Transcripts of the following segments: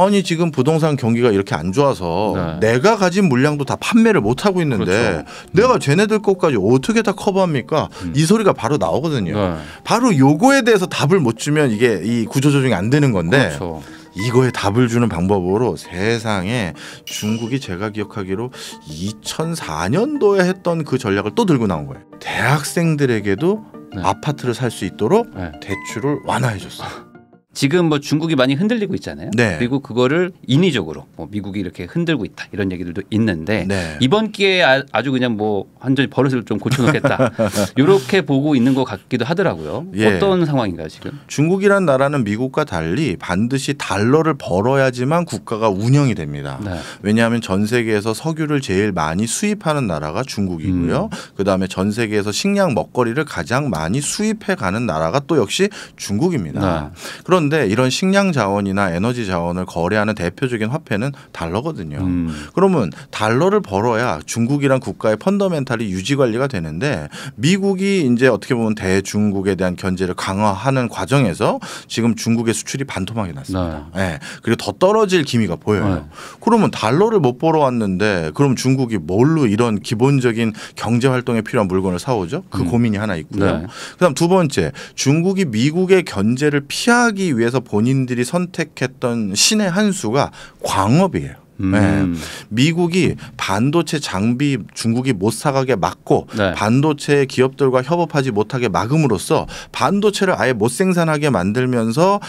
아니 지금 부동산 경기가 이렇게 안 좋아서 네. 내가 가진 물량도 다 판매를 못 하고 있는데 그렇죠. 내가 음. 쟤네들 것까지 어떻게 다 커버합니까? 음. 이 소리가 바로 나오거든요. 네. 바로 요거에 대해서 답을 못 주면 이게 이 구조 조정이 안 되는 건데 그렇죠. 이거에 답을 주는 방법으로 세상에 중국이 제가 기억하기로 2004년도에 했던 그 전략을 또 들고 나온 거예요. 대학생들에게도 네. 아파트를 살 수 있도록 네. 대출을 완화해 줬어요. 지금 뭐 중국이 많이 흔들리고 있잖아요. 네. 그리고 그거를 인위적으로 뭐 미국이 이렇게 흔들고 있다 이런 얘기들도 있는데 네. 이번 기회에 아, 아주 그냥 뭐 완전히 버릇을 좀 고쳐놓겠다 이렇게 보고 있는 것 같기도 하더라고요. 예. 어떤 상황인가요 지금? 중국이란 나라는 미국과 달리 반드시 달러를 벌어야지만 국가가 운영이 됩니다. 네. 왜냐하면 전 세계에서 석유를 제일 많이 수입하는 나라가 중국이고요. 음. 그 다음에 전 세계에서 식량 먹거리를 가장 많이 수입해 가는 나라가 또 역시 중국입니다. 네. 그런 그런데 이런 식량 자원이나 에너지 자원을 거래하는 대표적인 화폐는 달러거든요. 음. 그러면 달러를 벌어야 중국이란 국가의 펀더멘탈이 유지 관리가 되는데 미국이 이제 어떻게 보면 대중국에 대한 견제를 강화하는 과정에서 지금 중국의 수출이 반토막이 났습니다. 네. 네. 그리고 더 떨어질 기미가 보여요. 네. 그러면 달러를 못 벌어왔는데 그럼 중국이 뭘로 이런 기본적인 경제 활동에 필요한 물건을 사오죠? 그 음. 고민이 하나 있고요. 네. 그다음 두 번째 중국이 미국의 견제를 피하기 위해서 본인들이 선택했던 신의 한 수가 광업이에요. 음. 네. 미국이 반도체 장비 중국이 못 사가게 막고 네. 반도체 기업들과 협업하지 못하게 막음으로써 반도체를 아예 못 생산하게 만들면서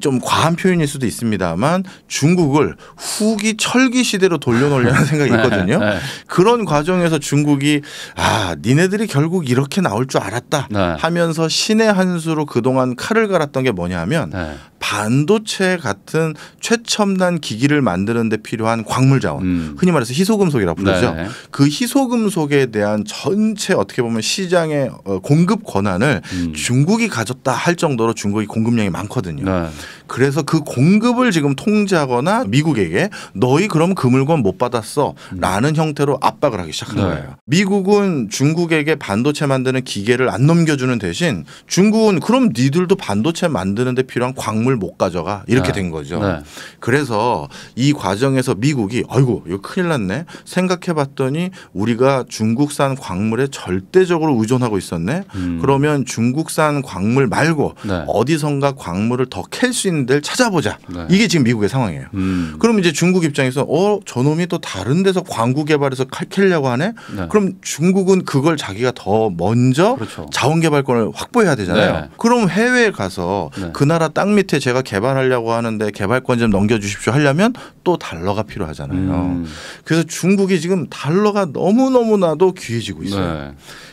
좀 과한 표현일 수도 있습니다만 중국을 후기 철기 시대로 돌려놓으려는 네. 생각이 있거든요. 네, 네. 그런 과정에서 중국이 아 니네들이 결국 이렇게 나올 줄 알았다 네. 하면서 신의 한 수로 그동안 칼을 갈았던 게 뭐냐면 하 네. 반도체 같은 최첨단 기기를 만드는데 필요한 광물 자원, 음. 흔히 말해서 희소금속이라고 부르죠. 네. 그 희소금속에 대한 전체 어떻게 보면 시장의 어, 공급 권한을 음. 중국이 가졌다 할 정도로 중국이 공급량이 많거든요. 네. Yeah. 그래서 그 공급을 지금 통제하거나 미국에게 너희 그럼 그물건못 받았어 라는 형태로 압박을 하기 시작한 네. 거예요. 미국은 중국에게 반도체 만드는 기계를 안 넘겨주는 대신 중국은 그럼 니들도 반도체 만드는데 필요한 광물 못 가져가 이렇게 네. 된 거죠. 네. 그래서 이 과정에서 미국이 아이고 이거 큰일 났네 생각해 봤더니 우리가 중국산 광물에 절대적으로 의존하고 있었네. 음. 그러면 중국산 광물 말고 네. 어디선가 광물을 더 캘 수 있는 하는 데를 찾아보자. 네. 이게 지금 미국의 상황이에요. 음. 그럼 이제 중국 입장에서 어 저놈이 또 다른 데서 광구 개발해서 칼캘려고 하네. 네. 그럼 중국은 그걸 자기가 더 먼저 그렇죠. 자원 개발권을 확보해야 되잖아요. 네. 그럼 해외에 가서 네. 그 나라 땅 밑에 제가 개발하려고 하는데 개발권 좀 넘겨주십시오 하려면 또 달러가 필요하잖아요. 음. 그래서 중국이 지금 달러가 너무 너무나도 귀해지고 있어요. 네.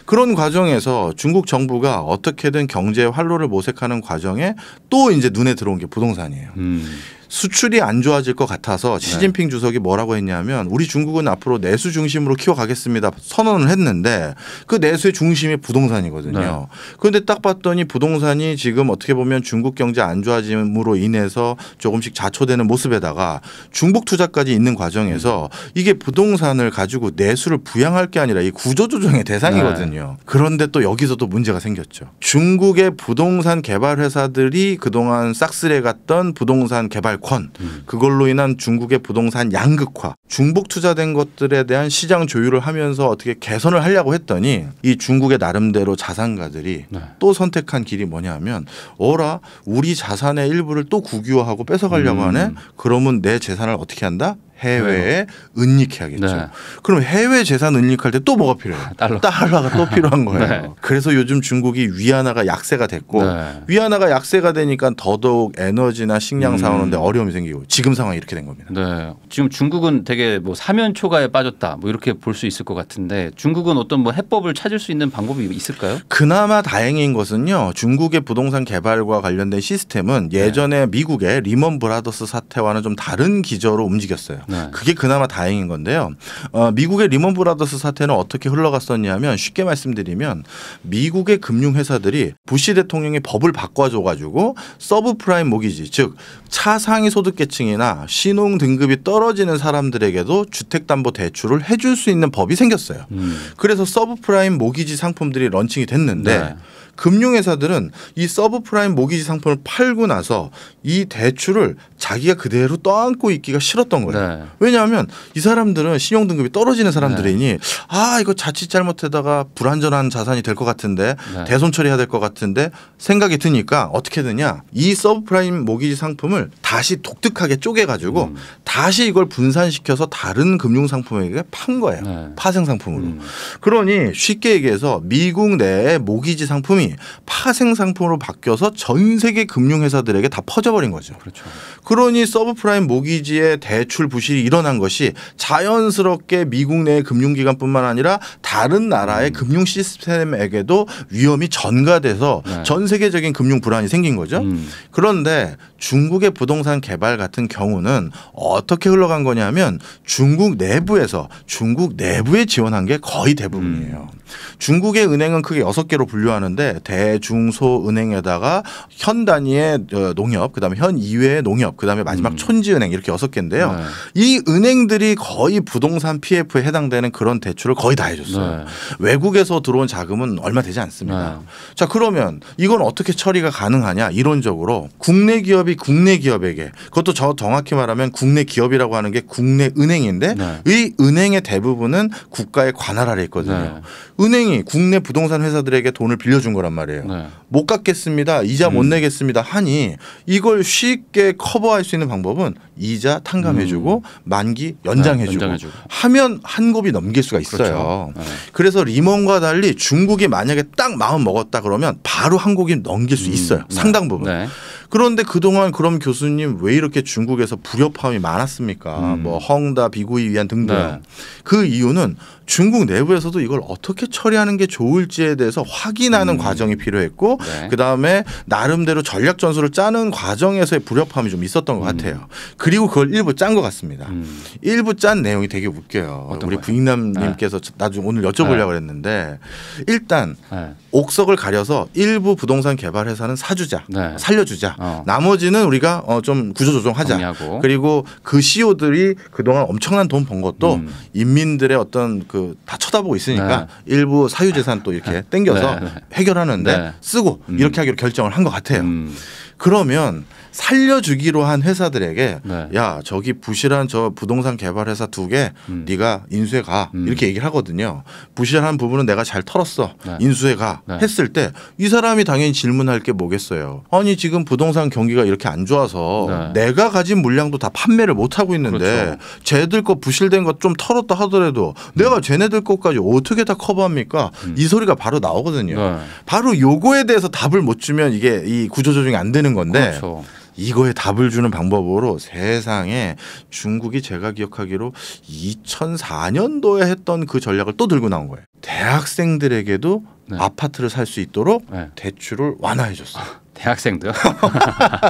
그런 과정에서 중국 정부가 어떻게든 경제 활로를 모색하는 과정에 또 이제 눈에 들어온 게 부동산이에요. 음. 수출이 안 좋아질 것 같아서 네. 시진핑 네. 주석이 뭐라고 했냐면 우리 중국은 앞으로 내수 중심으로 키워가겠습니다 선언을 했는데 그 내수의 중심이 부동산이거든요. 네. 그런데 딱 봤더니 부동산이 지금 어떻게 보면 중국 경제 안 좋아짐으로 인해서 조금씩 자초되는 모습에다가 중국 투자까지 있는 과정에서 음. 이게 부동산을 가지고 내수를 부양할 게 아니라 이 구조조정의 대상이거든요. 네. 그런데 또 여기서도 문제가 생겼죠. 중국의 부동산 개발 회사들이 그동안 싹쓸해 갔던 부동산 개발 발권 그걸로 인한 중국의 부동산 양극화 중복 투자된 것들에 대한 시장 조율을 하면서 어떻게 개선을 하려고 했더니 이 중국의 나름대로 자산가들이 네. 또 선택한 길이 뭐냐면 하 어라 우리 자산의 일부를 또 국유화하고 뺏어가려고 음. 하네 그러면 내 재산을 어떻게 한다 해외에 네. 은닉해야겠죠. 네. 그럼 해외 재산 은닉할 때 또 뭐가 필요해요? 달러. 달러가 또 필요한 거예요. 네. 그래서 요즘 중국이 위안화가 약세가 됐고 네. 위안화가 약세가 되니까 더더욱 에너지나 식량 음. 사오는데 어려움이 생기고 지금 상황이 이렇게 된 겁니다. 네. 지금 중국은 되게 뭐 사면 초과에 빠졌다 뭐 이렇게 볼 수 있을 것 같은데 중국은 어떤 뭐 해법을 찾을 수 있는 방법이 있을까요? 그나마 다행인 것은요. 중국의 부동산 개발과 관련된 시스템은 네. 예전에 미국의 리먼 브라더스 사태와는 좀 다른 기저로 움직였어요. 네. 그게 그나마 다행인 건데요. 어, 미국의 리먼 브라더스 사태는 어떻게 흘러갔었냐면 쉽게 말씀드리면 미국의 금융회사들이 부시 대통령이 법을 바꿔줘가지고 서브프라임 모기지 즉 차상위 소득계층이나 신용 등급이 떨어지는 사람들에게도 주택담보 대출을 해줄 수 있는 법이 생겼어요. 음. 그래서 서브프라임 모기지 상품들이 런칭이 됐는데 네. 금융회사들은 이 서브프라임 모기지 상품을 팔고 나서 이 대출을 자기가 그대로 떠안고 있기가 싫었던 거예요. 네. 왜냐하면 이 사람들은 신용 등급이 떨어지는 사람들이니 네. 아 이거 자칫 잘못하다가 불안전한 자산이 될 것 같은데 네. 대손 처리해야 될 것 같은데 생각이 드니까 어떻게 되냐 이 서브프라임 모기지 상품을 다시 독특하게 쪼개 가지고 음. 다시 이걸 분산시켜서 다른 금융 상품에게 판 거예요. 네. 파생 상품으로. 음. 그러니 쉽게 얘기해서 미국 내 모기지 상품이 파생 상품으로 바뀌어서 전 세계 금융회사들에게 다 퍼져버린 거죠. 그렇죠. 그러니 서브프라임 모기지의 대출 부실이 일어난 것이 자연스럽게 미국 내 금융기관뿐만 아니라 다른 나라의 음. 금융 시스템에게도 위험이 전가돼서 네. 전 세계적인 금융 불안이 생긴 거죠. 음. 그런데 중국의 부동산 개발 같은 경우는 어떻게 흘러간 거냐면 중국 내부에서 중국 내부에 지원한 게 거의 대부분이에요. 음. 중국의 은행은 크게 여섯 개로 분류하는데 대중소은행에다가 현 단위의 어, 농협, 그다음에 현 이외의 농협, 그다음에 마지막 음. 촌지은행 이렇게 여섯 개인데요. 네. 이 은행들이 거의 부동산 PF에 해당되는 그런 대출을 거의 다 해줬어요. 네. 외국에서 들어온 자금은 얼마 되지 않습니다. 네. 자 그러면 이건 어떻게 처리가 가능하냐? 이론적으로 국내 기업이 국내 기업에게 그것도 저 정확히 말하면 국내 기업이라고 하는 게 국내 은행인데 네. 이 은행의 대부분은 국가의 관할 아래 있거든요. 네. 은행이 국내 부동산 회사들에게 돈을 빌려준 거. 거란 말이에요. 네. 못 갚겠습니다. 이자 음. 못 내겠습니다. 하니 이걸 쉽게 커버할 수 있는 방법은 이자 탕감해주고 음. 만기 연장해주고, 네, 연장해주고, 하면 한 곱이 넘길 수가 그렇죠. 있어요. 그렇죠. 네. 그래서 리먼과 달리 중국이 만약에 딱 마음 먹었다 그러면 바로 한 곱이 넘길 수 음. 있어요. 네. 상당 부분. 네. 그런데 그동안 그럼 교수님 왜 이렇게 중국에서 불협화음이 많았습니까? 음. 뭐 헝다 비구이 위안 등등. 네. 그 이유는 중국 내부에서도 이걸 어떻게 처리하는 게 좋을지에 대해서 확인하는 음. 과정이 필요했고 네. 그다음에 나름대로 전략 전술을 짜는 과정에서의 불협화음이 좀 있었던 것 음. 같아요. 그리고 그걸 일부 짠 것 같습니다. 음. 일부 짠 내용이 되게 웃겨요. 우리 부인남님께서 네. 나중에 오늘 여쭤보려고 네. 그랬는데 일단 네. 옥석을 가려서 일부 부동산 개발 회사는 사주자, 네. 살려주자. 어. 나머지는 우리가 어 좀 구조조정하자. 그리고 그 CEO들이 그동안 엄청난 돈 번 것도 음. 인민들의 어떤 그 그다 쳐다보고 있으니까 네. 일부 사유재산 또 이렇게 네. 땡겨서 네. 해결하는데 쓰고 음. 이렇게 하기로 결정을 한 것 같아요. 음. 그러면 살려주기로 한 회사들에게 네. 야 저기 부실한 저 부동산 개발 회사 두개 음. 네가 인수해 가 음. 이렇게 얘기를 하거든요. 부실한 부분은 내가 잘 털었어 네. 인수해 가 네. 했을 때 이 사람이 당연히 질문할 게 뭐겠어요. 아니 지금 부동산 경기가 이렇게 안 좋아서 네. 내가 가진 물량도 다 판매를 못 하고 있는데 그렇죠. 쟤들 거 부실된 거좀 털었다 하더라도 음. 내가 쟤네들 것까지 어떻게 다 커버합니까? 음. 이 소리가 바로 나오거든요. 네. 바로 요거에 대해서 답을 못 주면 이게 이 구조조정이 안 되는 있는 건데 그렇죠. 이거에 답을 주는 방법으로 세상에 중국이 제가 기억하기로 2004년도에 했던 그 전략을 또 들고 나온 거예요. 대학생들에게도 네. 아파트를 살 수 있도록 네. 대출을 완화해줬어요. 아, 대학생들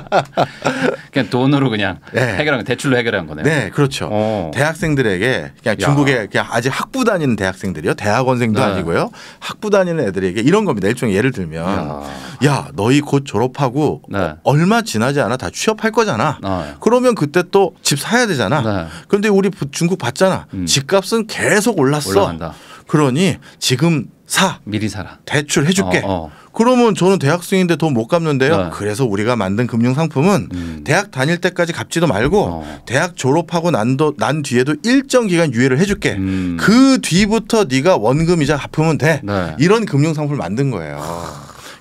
그냥 돈으로 그냥 네. 해결한 대출로 해결한 거네요. 네, 그렇죠. 오. 어. 대학생들에게 그냥 중국에 그냥 아직 학부 다니는 대학생들이요, 대학원생도 네. 아니고요, 학부 다니는 애들에게 이런 겁니다. 일종의 예를 들면, 야, 야 너희 곧 졸업하고 네. 얼마 지나지 않아 다 취업할 거잖아. 어. 그러면 그때 또 집 사야 되잖아. 네. 그런데 우리 중국 봤잖아. 음. 집값은 계속 올랐어. 올라간다. 그러니 지금 사 미리 사라 대출 해줄게. 어, 어. 그러면 저는 대학생인데 돈 못 갚는데요. 네. 그래서 우리가 만든 금융 상품은 음. 대학 다닐 때까지 갚지도 말고 어. 대학 졸업하고 난도 난 뒤에도 일정 기간 유예를 해줄게. 음. 그 뒤부터 네가 원금이자 갚으면 돼. 네. 이런 금융 상품을 만든 거예요.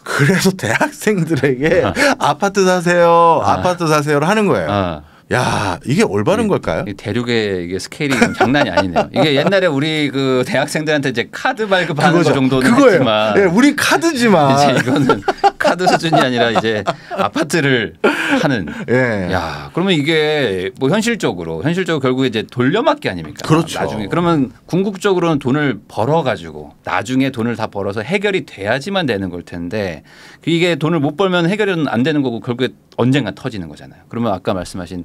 그래서 대학생들에게 네. 아파트 사세요, 네. 아파트 사세요를 하는 거예요. 네. 야 이게 올바른 이, 걸까요? 대륙의 이게 스케일이 장난이 아니네요. 이게 옛날에 우리 그 대학생들한테 이제 카드 발급하는 거 정도는 그거예요. 했지만, 예, 우리 카드지만 이제 이거는 카드 수준이 아니라 이제 아파트를 하는. 예. 야 그러면 이게 뭐 현실적으로 현실적으로 결국에 이제 돌려막기 아닙니까? 그렇죠. 나중에 그러면 궁극적으로는 돈을 벌어 가지고 나중에 돈을 다 벌어서 해결이 돼야지만 되는 걸 텐데 이게 돈을 못 벌면 해결은 안 되는 거고 결국에 언젠가 터지는 거잖아요. 그러면 아까 말씀하신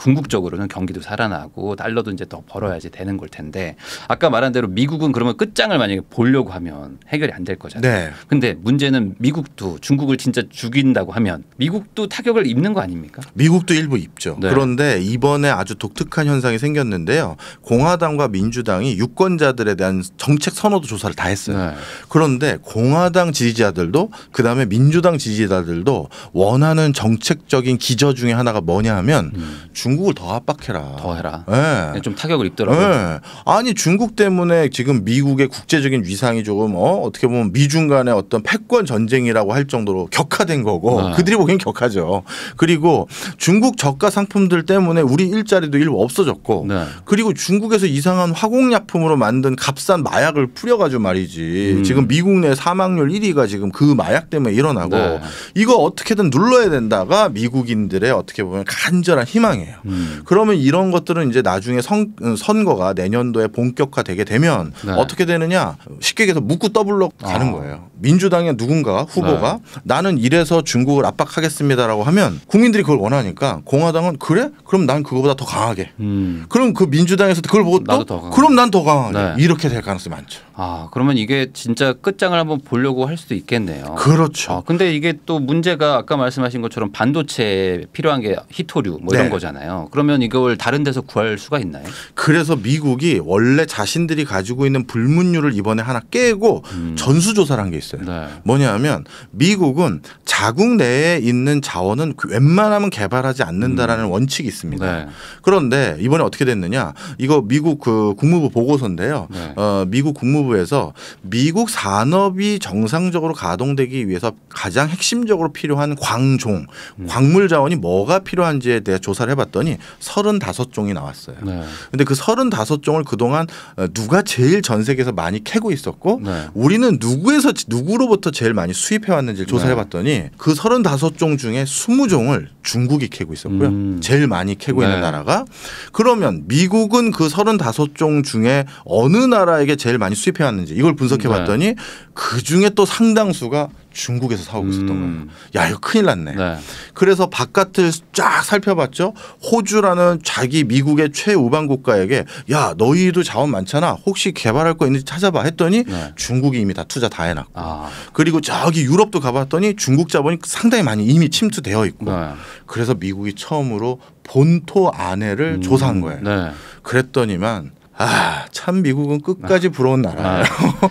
궁극적으로는 경기도 살아나고 달러도 이제 더 벌어야지 되는 걸 텐데 아까 말한 대로 미국은 그러면 끝장을 만약에 보려고 하면 해결이 안 될 거잖아요. 네. 근데 문제는 미국도 중국을 진짜 죽인다고 하면 미국도 타격을 입는 거 아닙니까? 미국도 일부 입죠. 네. 그런데 이번에 아주 독특한 현상이 생겼는데요. 공화당과 민주당이 유권자들에 대한 정책 선호도 조사를 다 했어요. 네. 그런데 공화당 지지자들도 그다음에 민주당 지지자들도 원하는 정책적인 기저 중에 하나가 뭐냐 하면 음. 중 중국을 더 압박해라. 더 해라. 네. 좀 타격을 입더라고요. 네. 아니 중국 때문에 지금 미국의 국제적인 위상이 조금 어? 어떻게 보면 미중 간의 어떤 패권 전쟁이라고 할 정도로 격화된 거고 네. 그들이 보기엔 격하죠. 그리고 중국 저가 상품들 때문에 우리 일자리도 일부 없어졌고 네. 그리고 중국에서 이상한 화공약품으로 만든 값싼 마약을 뿌려가지고 말이지 음. 지금 미국 내 사망률 1위가 지금 그 마약 때문에 일어나고 네. 이거 어떻게든 눌러야 된다가 미국인들의 어떻게 보면 간절한 희망이에요. 아니에요. 음. 그러면 이런 것들은 이제 나중에 선, 선거가 내년도에 본격화 되게 되면 네. 어떻게 되느냐 쉽게 얘기해서 묻고 더블로 가는 아. 거예요. 민주당의 누군가 후보가 네. 나는 이래서 중국을 압박하겠습니다라고 하면 국민들이 그걸 원하니까 공화당은 그래? 그럼 난 그거보다 더 강하게. 음. 그럼 그 민주당에서도 그걸 보고 또 그럼 난 더 강하게. 네. 이렇게 될 가능성이 많죠. 아 그러면 이게 진짜 끝장을 한번 보려고 할 수도 있겠네요. 그렇죠. 아, 근데 이게 또 문제가 아까 말씀하신 것처럼 반도체에 필요한 게 히토류 뭐 이런 네. 거잖아요. 그러면 이걸 다른 데서 구할 수가 있나요? 그래서 미국이 원래 자신들이 가지고 있는 불문율을 이번에 하나 깨고 음. 전수조사를 한 게 있어요. 네. 뭐냐하면 미국은 자국 내에 있는 자원은 웬만하면 개발하지 않는다라는 음. 원칙이 있습니다. 네. 그런데 이번에 어떻게 됐느냐? 이거 미국 그 국무부 보고서인데요. 네. 어, 미국 국무부 정부에서 미국 산업이 정상적으로 가동되기 위해서 가장 핵심적으로 필요한 광종, 음. 광물 자원이 뭐가 필요한지에 대해 조사를 해봤더니 35종이 나왔어요. 그런데그 35종을 그동안 어, 누가 제일 전 세계에서 많이 캐고 있었고 네. 우리는 누구에서 누구로부터 제일 많이 수입해 왔는지를 조사해 봤더니 네. 그 35종 중에 20종을 중국이 캐고 있었고요. 음. 제일 많이 캐고 네. 있는 나라가 그러면 미국은 그 35종 중에 어느 나라에게 제일 많이 수입해 실패하는지 이걸 분석해 봤더니 네. 그 중에 또 상당수가 중국에서 사오고 음. 있었던 거예요. 야, 이거 큰일 났네. 네. 그래서 바깥을 쫙 살펴봤죠. 호주라는 자기 미국의 최우방 국가에게 야, 너희도 자원 많잖아. 혹시 개발할 거 있는지 찾아봐 했더니 네. 중국이 이미 다 투자 다 해놨고. 아. 그리고 저기 유럽도 가봤더니 중국 자본이 상당히 많이 이미 침투되어 있고. 네. 그래서 미국이 처음으로 본토 안해를 음. 조사한 거예요. 네. 그랬더니만 아, 참 미국은 끝까지 아. 부러운 나라예요.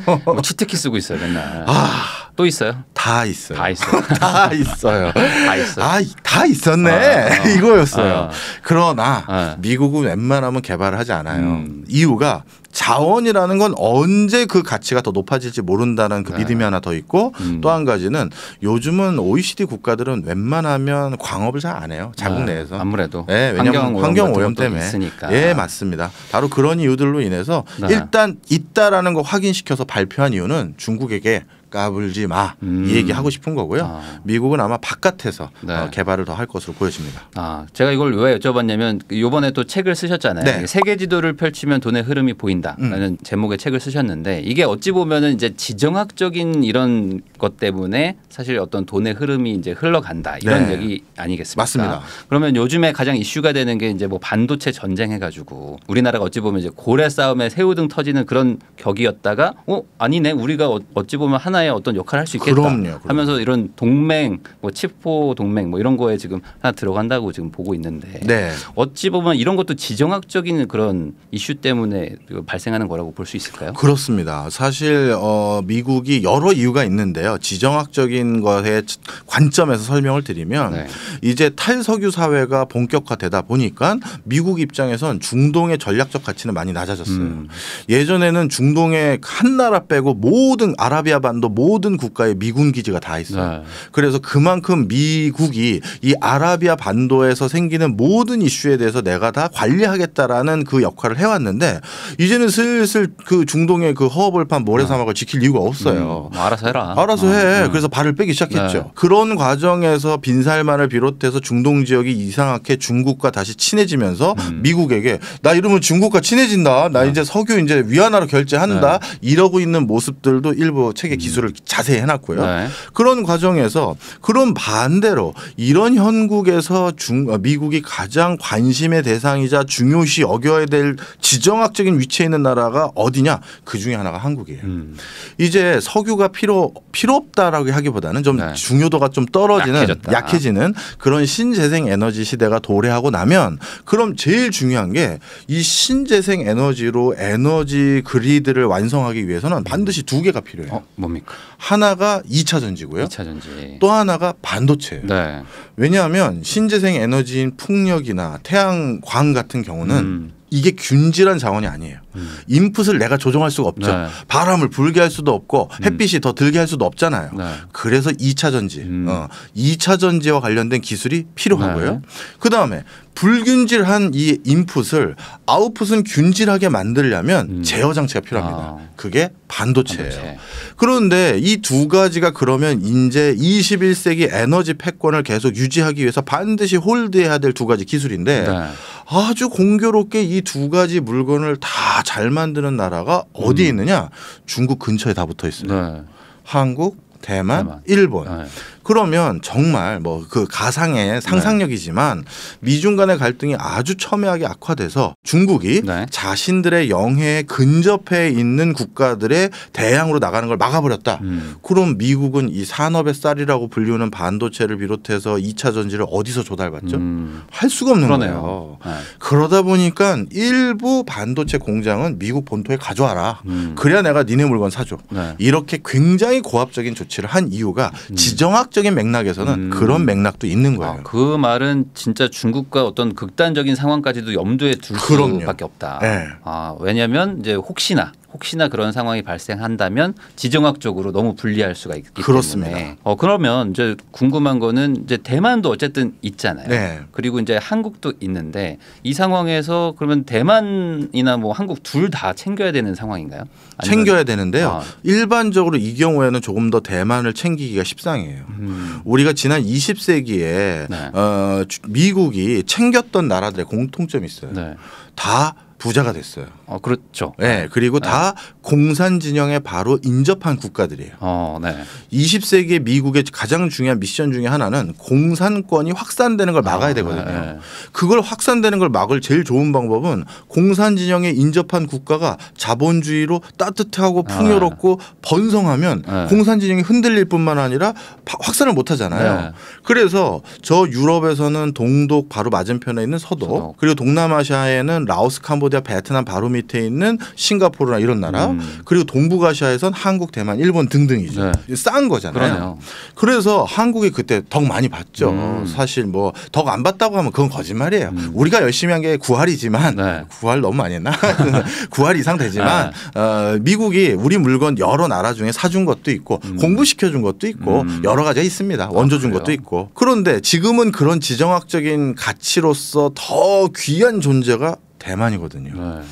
아, 뭐 치트키 쓰고 있어요, 맨날. 아, 또 있어요? 다 있어요. 다 있어요. 다 있어요. 다 있어요. 아, 다 있었네. 아, 어. 이거였어요. 아. 그러나 아. 미국은 웬만하면 개발을 하지 않아요. 음. 이유가 자원이라는 건 언제 그 가치가 더 높아질지 모른다는 그 네. 믿음이 하나 더 있고 음. 또한 가지는 요즘은 OECD 국가들은 웬만하면 광업을 잘 안 해요. 네. 자국 아, 내에서. 아무래도. 예, 네, 왜냐하면 환경 오염 때문에. 있으니까. 예, 맞습니다. 바로 그런 이유들로 인해서 네. 일단 있다라는 거 확인시켜서 발표한 이유는 중국에게 까불지 마. 음. 이 얘기 하고 싶은 거고요. 아. 미국은 아마 바깥에서 네. 어, 개발을 더 할 것으로 보여집니다. 아, 제가 이걸 왜 여쭤봤냐면 그 요번에 또 책을 쓰셨잖아요. 네. 세계 지도를 펼치면 돈의 흐름이 보인다라는 음. 제목의 책을 쓰셨는데 이게 어찌 보면은 이제 지정학적인 이런 것 때문에 사실 어떤 돈의 흐름이 이제 흘러간다 이런 네. 얘기 아니겠습니까? 맞습니다. 그러면 요즘에 가장 이슈가 되는 게 이제 뭐 반도체 전쟁 해가지고 우리나라가 어찌 보면 이제 고래 싸움에 새우등 터지는 그런 격이었다가 어 아니네 우리가 어, 어찌 보면 하나 하나의 어떤 역할을 할 수 있겠다 그럼요, 그럼요. 하면서 이런 동맹 뭐 칩포 동맹 뭐 이런 거에 지금 하나 들어간다고 지금 보고 있는데 네. 어찌 보면 이런 것도 지정학적인 그런 이슈 때문에 발생하는 거라고 볼 수 있을까요? 그렇습니다. 사실 어 미국이 여러 이유가 있는데요. 지정학적인 것에 관점에서 설명을 드리면 네. 이제 탈석유 사회가 본격화되다 보니까 미국 입장에선 중동의 전략적 가치는 많이 낮아졌어요. 음. 예전에는 중동의 한 나라 빼고 모든 아라비아 반도 세계 모든 국가에 미군 기지가 다 있어요. 네. 그래서 그만큼 미국이 이 아라비아 반도에서 생기는 모든 이슈에 대해서 내가 다 관리하겠다라는 그 역할을 해왔는데 이제는 슬슬 그 중동의 그 허허벌판 모래사막을 네. 지킬 이유가 없어요. 음, 뭐 알아서 해라. 알아서 어, 해. 아, 음. 그래서 발을 빼기 시작했죠. 네. 그런 과정에서 빈살만을 비롯해서 중동 지역이 이상하게 중국과 다시 친해지면서 음. 미국에게 나 이러면 중국과 친해진다. 나 네. 이제 석유 이제 위안화로 결제한다. 이러고 있는 모습들도 일부 책에 음. 기술 기술을 자세히 해놨고요. 네. 그런 과정에서 그런 반대로 이런 현국에서 중 어, 미국이 가장 관심의 대상이자 중요시 여겨야 될 지정학적인 위치에 있는 나라가 어디냐 그 중에 하나가 한국이에요. 음. 이제 석유가 필요 필요 없다라고 하기보다는 좀 네. 중요도가 좀 떨어지는 약해졌다. 약해지는 그런 신재생 에너지 시대가 도래하고 나면 그럼 제일 중요한 게 이 신재생 에너지로 에너지 그리드를 완성하기 위해서는 반드시 두 개가 필요해요. 어, 뭡니까? 하나가 2차 전지고요. 2차 전지. 또 하나가 반도체예요. 네. 왜냐하면 신재생 에너지인 풍력이나 태양광 같은 경우는 음. 이게 균질한 자원이 아니에요. 음. 인풋을 내가 조정할 수가 없죠. 네. 바람을 불게 할 수도 없고 음. 햇빛이 음. 더 들게 할 수도 없잖아요. 네. 그래서 2차 전지, 음. 어, 2차 전지와 관련된 기술이 필요하고요. 네. 그 다음에 불균질한 이 인풋을 아웃풋은 균질하게 만들려면 음. 제어 장치가 필요합니다. 아. 그게 반도체예요. 반도체. 그런데 이 두 가지가 그러면 이제 21세기 에너지 패권을 계속 유지하기 위해서 반드시 홀드해야 될 두 가지 기술인데 네. 아주 공교롭게 이 두 가지 물건을 다 다잘 만드는 나라가 어디에 음. 있느냐? 중국 근처에 다 붙어 있어요. 네. 한국, 대만, 대만. 일본. 네. 그러면 정말 뭐 그 가상의 네. 상상력이지만 미중 간의 갈등이 아주 첨예하게 악화돼서 중국이 네. 자신들의 영해에 근접해 있는 국가들의 대항으로 나가는 걸 막아버렸다. 음. 그럼 미국은 이 산업의 쌀이라고 불리우는 반도체를 비롯해서 2차 전지를 어디서 조달받죠? 음. 할 수가 없는 그러네요. 거예요. 네. 그러다 보니까 일부 반도체 공장은 미국 본토에 가져와라. 음. 그래야 내가 니네 물건 사줘. 네. 이렇게 굉장히 고압적인 조치를 한 이유가 음. 지정학적 상식적인 맥락에서는 음. 그런 맥락도 있는 아, 거예요. 아, 그 말은 진짜 중국과 어떤 극단적인 상황까지도 염두에 둘 그럼요. 수밖에 없다. 네. 아, 왜냐하면 이제 혹시나 혹시나 그런 상황이 발생한다면 지정학적으로 너무 불리할 수가 있기 때 그렇습니다. 어 그러면 이제 궁금한 거는 이제 대만도 어쨌든 있잖아요. 네. 그리고 이제 한국도 있는데 이 상황에서 그러면 대만이나 뭐 한국 둘 다 챙겨야 되는 상황인가요? 챙겨야 되는데요. 아. 일반적으로 이 경우에는 조금 더 대만을 챙기기가 십상이에요. 음. 우리가 지난 20세기에 네. 어, 미국이 챙겼던 나라들의 공통점이 있어요. 네. 다 부자가 됐어요. 어, 그렇죠. 예, 네, 그리고 네. 다 공산 진영에 바로 인접한 국가들이에요. 어, 네. 20세기 미국의 가장 중요한 미션 중의 하나는 공산권이 확산되는 걸 막아야 아, 되거든요. 아, 네. 그걸 확산되는 걸 막을 제일 좋은 방법은 공산 진영에 인접한 국가가 자본주의로 따뜻하고 아, 풍요롭고 아, 번성하면 네. 공산 진영이 흔들릴 뿐만 아니라 확산을 못 하잖아요. 네. 그래서 저 유럽에서는 동독 바로 맞은편에 있는 서독, 서독. 그리고 동남아시아에는 라오스 캄보 캄보디아, 베트남 바로 밑에 있는 싱가포르나 이런 나라 음. 그리고 동북아시아에선 한국, 대만, 일본 등등이죠. 네. 싼 거잖아요. 그러네요. 그래서 한국이 그때 덕 많이 봤죠. 음. 사실 뭐 덕안 봤다고 하면 그건 거짓말이에요. 음. 우리가 열심히 한 게구할이지만 네. 9할 너무 많이 했나? 구할 이상 되지만 네. 어, 미국이 우리 물건 여러 나라 중에 사준 것도 있고 음. 공부시켜 준 것도 있고 음. 여러 가지가 있습니다. 원조 준 아, 것도 있고. 그런데 지금은 그런 지정학적인 가치로서 더 귀한 존재가 대만이거든요. 네.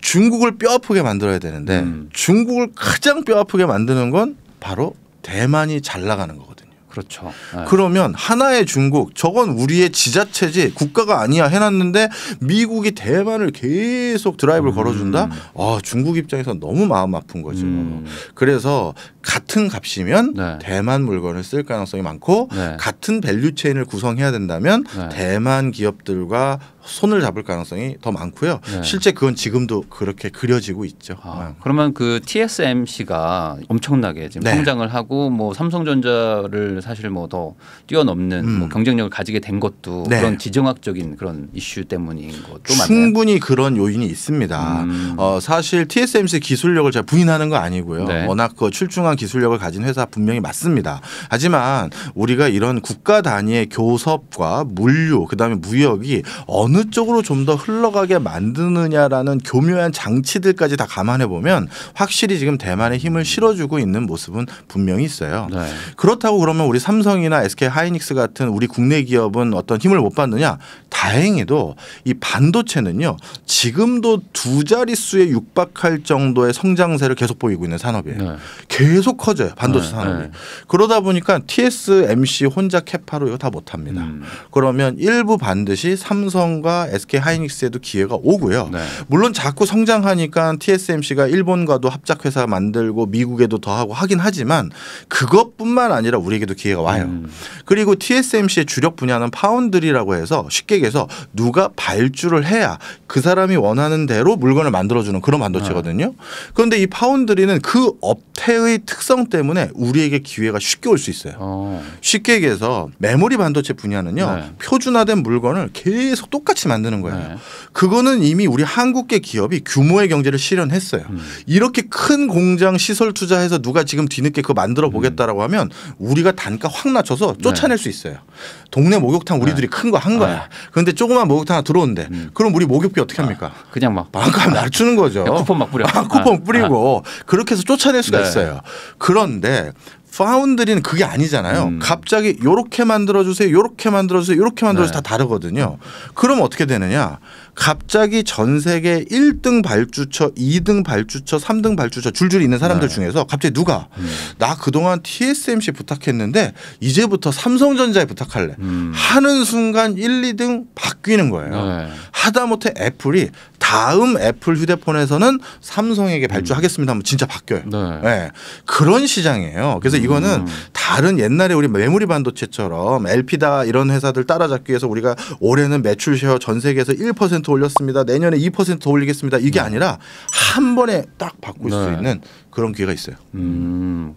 중국을 뼈 아프게 만들어야 되는데 음. 중국을 가장 뼈 아프게 만드는 건 바로 대만이 잘 나가는 거거든요. 그렇죠. 네. 그러면 하나의 중국, 저건 우리의 지자체지 국가가 아니야 해놨는데 미국이 대만을 계속 드라이브를 음. 걸어준다? 아, 중국 입장에서 너무 마음 아픈 거죠. 음. 그래서 같은 값이면 네. 대만 물건을 쓸 가능성이 많고 네. 같은 밸류체인을 구성해야 된다면 네. 대만 기업들과 손을 잡을 가능성이 더 많고요. 네. 실제 그건 지금도 그렇게 그려지고 있죠. 아, 네. 그러면 그 TSMC가 엄청나게 지금 네. 성장을 하고 뭐 삼성전자를 사실 뭐 더 뛰어넘는 뭐 음. 뭐 경쟁력을 가지게 된 것도 네. 그런 지정학적인 그런 이슈 때문인 것도 맞나요? 충분히 그런 요인이 있습니다. 음. 어, 사실 TSMC 기술력을 제가 부인하는 거 아니고요. 네. 워낙 그 출중한 기술력을 가진 회사 분명히 맞습니다. 하지만 우리가 이런 국가 단위의 교섭과 물류 그다음에 무역이 어느 어느 쪽으로 좀 더 흘러가게 만드느냐라는 교묘한 장치들까지 다 감안해 보면 확실히 지금 대만의 힘을 실어주고 있는 모습은 분명히 있어요. 네. 그렇다고 그러면 우리 삼성이나 SK 하이닉스 같은 우리 국내 기업은 어떤 힘을 못 받느냐? 다행히도 이 반도체는요 지금도 두 자릿수에 육박할 정도의 성장세를 계속 보이고 있는 산업이에요. 네. 계속 커져요 반도체 네. 산업이. 네. 그러다 보니까 TSMC 혼자 캐파로 이거 다 못합니다. 음. 그러면 일부 반드시 삼성 삼성과 SK 하이닉스에도 기회가 오고요. 네. 물론 자꾸 성장하니까 TSMC가 일본과도 합작 회사 만들고 미국에도 더 하고 하긴 하지만 그것뿐만 아니라 우리에게도 기회가 와요. 음. 그리고 TSMC의 주력 분야는 파운드리라고 해서 쉽게 얘기해서 누가 발주를 해야 그 사람이 원하는 대로 물건을 만들어주는 그런 반도체거든요. 네. 그런데 이 파운드리는 그 업태의 특성 때문에 우리에게 기회가 쉽게 올 수 있어요. 어. 쉽게 얘기해서 메모리 반도체 분야는요 네. 표준화된 물건을 계속 똑같이 똑같이 만드는 거예요. 네. 그거는 이미 우리 한국계 기업이 규모의 경제를 실현했어요. 음. 이렇게 큰 공장 시설 투자해서 누가 지금 뒤늦게 그거 만들어 음. 보겠다라고 하면 우리가 단가 확 낮춰서 네. 쫓아낼 수 있어요. 동네 목욕탕 네. 우리들이 큰 거 한 거야. 네. 그런데 조그만 목욕탕 하나 들어온데 음. 그럼 우리 목욕비 어떻게 아, 합니까? 아, 그냥 막 반값 아, 낮추는 거죠. 쿠폰 막 뿌려. 아, 쿠폰 아. 뿌리고 아. 그렇게 해서 쫓아낼 수가 있어요. 그런데 파운드리는 그게 아니잖아요. 음. 갑자기 요렇게 만들어 주세요. 요렇게 만들어 주세요. 요렇게 만들어 주세요. 네. 다 다르거든요. 그럼 어떻게 되느냐? 갑자기 전 세계 1등 발주처, 2등 발주처, 3등 발주처 줄줄이 있는 사람들 네. 중에서 갑자기 누가 음. 나 그동안 TSMC 부탁했는데 이제부터 삼성전자에 부탁할래 음. 하는 순간 1, 2등 바뀌는 거예요. 네. 하다못해 애플이 다음 애플 휴대폰에서는 삼성에게 발주하겠습니다 하면 진짜 바뀌어요. 네. 네. 그런 시장이에요. 그래서 이거는 음. 다른 옛날에 우리 메모리 반도체처럼 엘피다 이런 회사들 따라잡기 위해서 우리가 올해는 매출 쉐어 전 세계에서 1% 5% 올렸습니다. 내년에 2%더 올리겠습니다. 이게 네. 아니라 한 번에 딱 바꿀 네. 수 있는 그런 기회가 있어요. 음.